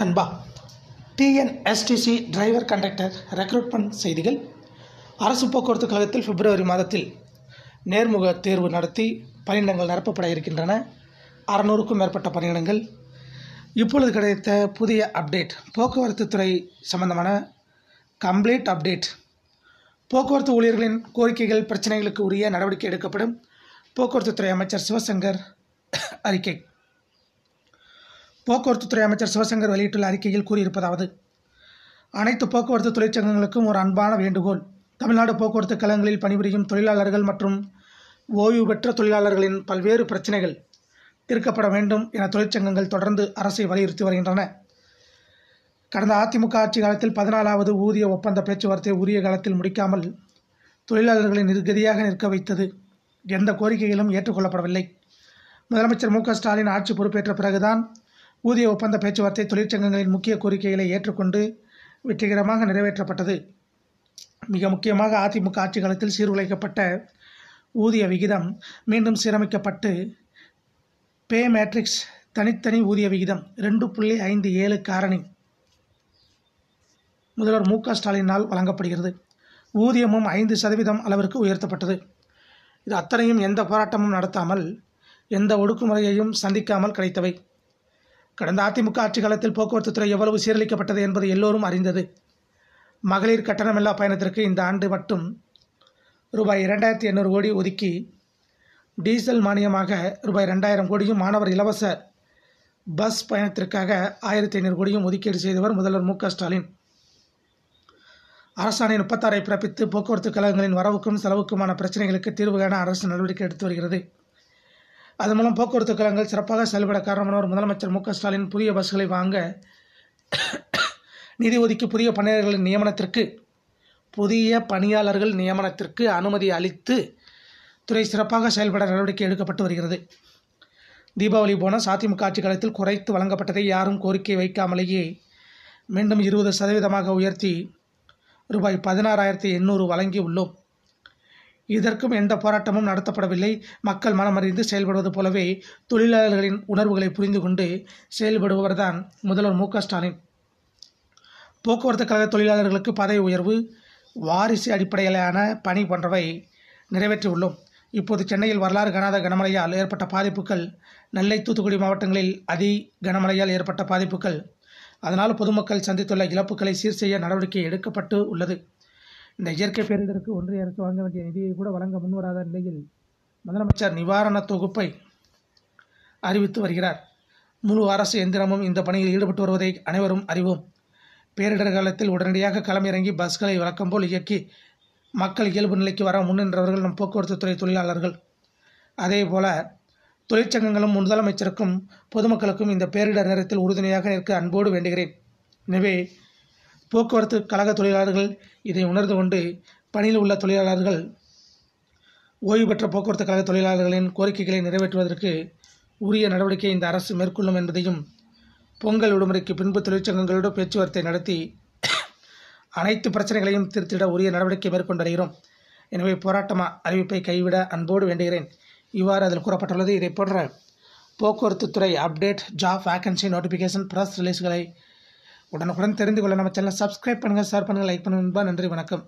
நண்பா TNSTC driver conductor recruitment செய்திகள் அரசு போக்குவரத்து கழகத்தில் பிப்ரவரி மாதத்தில் நேர்முக தேர்வு நடத்தி பணியிடங்கள் நிரப்பப்பட இருக்கின்றன அறநூறுக்கும் மேற்பட்ட பணியிடங்கள் இப்பொழுது கிடைத்த புதிய அப்டேட் போக்குவரத்து துறை சம்பந்தமான கம்ப்ளீட் அப்டேட் போக்குவரத்து ஊழியர்களின் கோரிக்கைகள் பிரச்சனைகளுக்கு உரிய நடவடிக்கை எடுக்கப்படும் போக்குவரத்து துறை அமைச்சர் சிவசங்கர் அறிக்கை போக்குவரத்துத்துறை அமைச்சர் சிவசங்கர் வெளியிட்டுள்ள அறிக்கையில் கூறியிருப்பதாவது அனைத்து போக்குவரத்து தொழிற்சங்கங்களுக்கும் ஒரு அன்பான வேண்டுகோள் தமிழ்நாடு போக்குவரத்து கழகங்களில் பணிபுரியும் தொழிலாளர்கள் மற்றும் ஓய்வு பெற்ற தொழிலாளர்களின் பல்வேறு பிரச்சினைகள் தீர்க்கப்பட வேண்டும் என தொழிற்சங்கங்கள் தொடர்ந்து அரசை வலியுறுத்தி வருகின்றன கடந்த அதிமுக ஆட்சி காலத்தில் பதினாலாவது ஊதிய ஒப்பந்த பேச்சுவார்த்தை உரிய காலத்தில் முடிக்காமல் தொழிலாளர்களை நிர்கதியாக நிற்க வைத்தது எந்த கோரிக்கைகளும் ஏற்றுக்கொள்ளப்படவில்லை முதலமைச்சர் மு ஸ்டாலின் ஆட்சி பொறுப்பேற்ற பிறகுதான் ஊதிய ஒப்பந்த பேச்சுவார்த்தை தொழிற்சங்கங்களின் முக்கிய கோரிக்கைகளை ஏற்றுக்கொண்டு வெற்றிகரமாக நிறைவேற்றப்பட்டது மிக முக்கியமாக அதிமுக ஆட்சி காலத்தில் சீர்குலைக்கப்பட்ட ஊதிய விகிதம் மீண்டும் சீரமைக்கப்பட்டு பே மேட்ரிக்ஸ் தனித்தனி ஊதிய விகிதம் ரெண்டு புள்ளி ஐந்து ஏழு காரணி முதல்வர் மு க ஸ்டாலினால் வழங்கப்படுகிறது ஊதியமும் ஐந்து சதவீதம் அளவிற்கு உயர்த்தப்பட்டது இது அத்தனையும் எந்த போராட்டமும் நடத்தாமல் எந்த ஒடுக்குமுறையையும் சந்திக்காமல் கிடைத்தவை கடந்த அதிமுக ஆட்சி காலத்தில் போக்குவரத்து துறை எவ்வளவு சீரழிக்கப்பட்டது என்பது எல்லோரும் அறிந்தது மகளிர் கட்டணமில்லா பயணத்திற்கு இந்த ஆண்டு மட்டும் ரூபாய் இரண்டாயிரத்தி எண்ணூறு கோடி ஒதுக்கி டீசல் மானியமாக ரூபாய் ரெண்டாயிரம் கோடியும் மாணவர் இலவச பஸ் பயணத்திற்காக ஆயிரத்தி ஐநூறு கோடியும் ஒதுக்கீடு செய்தவர் முதல்வர் மு ஸ்டாலின் அரசாணை முப்பத்தாறை பிறப்பித்து போக்குவரத்து கழகங்களின் வரவுக்கும் செலவுக்குமான பிரச்சனைகளுக்கு தீர்வு காண அரசு நடவடிக்கை எடுத்து வருகிறது அதன் மூலம் போக்குவரத்து கழகங்கள் சிறப்பாக செயல்பட காரணமானவர் முதலமைச்சர் மு ஸ்டாலின் புதிய பஸ்களை வாங்க நிதி ஒதுக்கி புதிய பணியாளர்களின் நியமனத்திற்கு புதிய பணியாளர்கள் நியமனத்திற்கு அனுமதி அளித்து துறை சிறப்பாக செயல்பட நடவடிக்கை எடுக்கப்பட்டு வருகிறது தீபாவளி போனால் அதிமுக ஆட்சி காலத்தில் குறைத்து வழங்கப்பட்டதை யாரும் கோரிக்கை வைக்காமலேயே மீண்டும் இருபது சதவீதமாக உயர்த்தி ரூபாய் பதினாறாயிரத்தி எண்ணூறு வழங்கியுள்ளோம் இதற்கும் எந்த போராட்டமும் நடத்தப்படவில்லை மக்கள் மனமறிந்து செயல்படுவது போலவே தொழிலாளர்களின் உணர்வுகளை புரிந்து கொண்டு செயல்படுபவர்தான் முதல்வர் மு ஸ்டாலின் போக்குவரத்து கழக தொழிலாளர்களுக்கு பதவி உயர்வு வாரிசு அடிப்படையிலான பணி போன்றவை நிறைவேற்றியுள்ளோம் இப்போது சென்னையில் வரலாறு கனாத கனமழையால் ஏற்பட்ட பாதிப்புகள் நெல்லை தூத்துக்குடி மாவட்டங்களில் அதி கனமழையால் ஏற்பட்ட பாதிப்புகள் அதனால் பொதுமக்கள் சந்தித்துள்ள இழப்புகளை சீர் செய்ய நடவடிக்கை எடுக்கப்பட்டு உள்ளது இந்த இயற்கை பேரிடருக்கு ஒன்றிய அரசு வழங்க வேண்டிய நிதியை கூட வழங்க முன்வராத நிலையில் முதலமைச்சர் நிவாரண தொகுப்பை அறிவித்து வருகிறார் முழு அரசு எந்திரமும் இந்த பணியில் ஈடுபட்டு வருவதை அனைவரும் அறிவோம் பேரிடர் காலத்தில் உடனடியாக களமிறங்கி பஸ்களை வழக்கம் போல் இயக்கி மக்கள் இயல்பு நிலைக்கு வர முன்னின்றவர்கள் நம் போக்குவரத்து துறை தொழிலாளர்கள் அதே போல தொழிற்சங்கங்களும் முதலமைச்சருக்கும் பொதுமக்களுக்கும் இந்த பேரிடர் நேரத்தில் உறுதுணையாக நிற்க அன்போடு வேண்டுகிறேன் எனவே போக்குவரத்து கழக தொழிலாளர்கள் இதை உணர்ந்து கொண்டு பணியில் உள்ள தொழிலாளர்கள் ஓய்வு பெற்ற போக்குவரத்து கழக தொழிலாளர்களின் கோரிக்கைகளை நிறைவேற்றுவதற்கு உரிய நடவடிக்கை இந்த அரசு மேற்கொள்ளும் என்பதையும் பொங்கல் விடுமுறைக்கு பின்பு தொழிற்சங்கங்களோடு பேச்சுவார்த்தை நடத்தி அனைத்து பிரச்சனைகளையும் திருத்திட உரிய நடவடிக்கை மேற்கொண்டு வருகிறோம் எனவே போராட்டமா அறிவிப்பை கைவிட அன்போடு வேண்டுகிறேன் இவ்வாறு அதில் கூறப்பட்டுள்ளது இதை போன்ற போக்குவரத்து துறை update job vacancy notification press ரிலீஸ்களை உடனுக்குடன் தெரிந்து கொள்ள நம்ம சேனலை சப்ஸ்கிரைப் பண்ணுங்கள் ஷேர் பண்ணுங்கள் லைக் பண்ணுங்கள் நன்றி வணக்கம்